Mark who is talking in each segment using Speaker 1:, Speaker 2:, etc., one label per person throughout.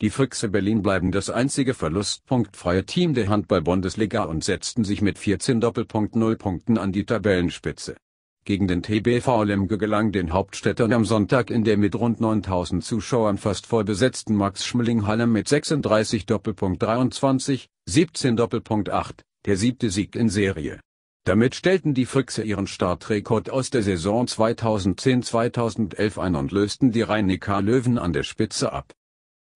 Speaker 1: Die Füchse Berlin bleiben das einzige verlustpunktfreie Team der Handball-Bundesliga und setzten sich mit 14 14,0 Punkten an die Tabellenspitze. Gegen den TBV Lemke gelang den Hauptstädtern am Sonntag in der mit rund 9000 Zuschauern fast voll besetzten Max-Schmeling-Halle mit 36 Doppelpunkt 23, 17 Doppelpunkt 8, der siebte Sieg in Serie. Damit stellten die Füchse ihren Startrekord aus der Saison 2010-2011 ein und lösten die rhein löwen an der Spitze ab.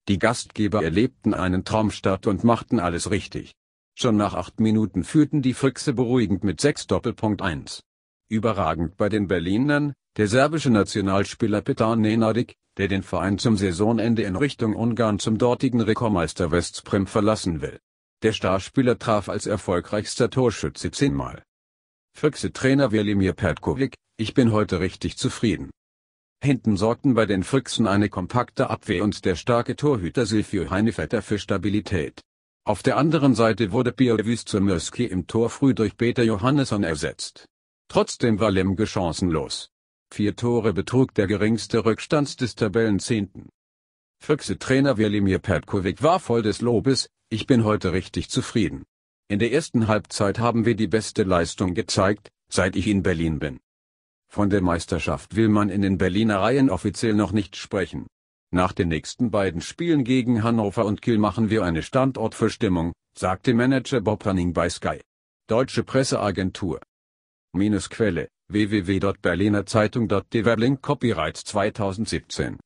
Speaker 1: Die Gastgeber erlebten einen Traumstart und machten alles richtig. Schon nach acht Minuten führten die Füchse beruhigend mit 6 Doppelpunkt 1. Überragend bei den Berlinern, der serbische Nationalspieler Petar Nenadik, der den Verein zum Saisonende in Richtung Ungarn zum dortigen Rekordmeister Westprim verlassen will. Der Starspieler traf als erfolgreichster Torschütze zehnmal. Füchse-Trainer Velimir Pertkovic, ich bin heute richtig zufrieden. Hinten sorgten bei den Füchsen eine kompakte Abwehr und der starke Torhüter Silvio Heinefetter für Stabilität. Auf der anderen Seite wurde Bierwüst Zimmerski im Tor früh durch Peter Johannesson ersetzt. Trotzdem war Lemke chancenlos. Vier Tore betrug der geringste Rückstand des Tabellenzehnten. Füchse-Trainer Wilimir Petkovic war voll des Lobes, ich bin heute richtig zufrieden. In der ersten Halbzeit haben wir die beste Leistung gezeigt, seit ich in Berlin bin. Von der Meisterschaft will man in den Berliner Reihen offiziell noch nicht sprechen. Nach den nächsten beiden Spielen gegen Hannover und Kiel machen wir eine Standortverstimmung, sagte Manager Bob Running bei Sky. Deutsche Presseagentur. Minus Quelle, www.berlinerzeitung.de Weblink Copyright 2017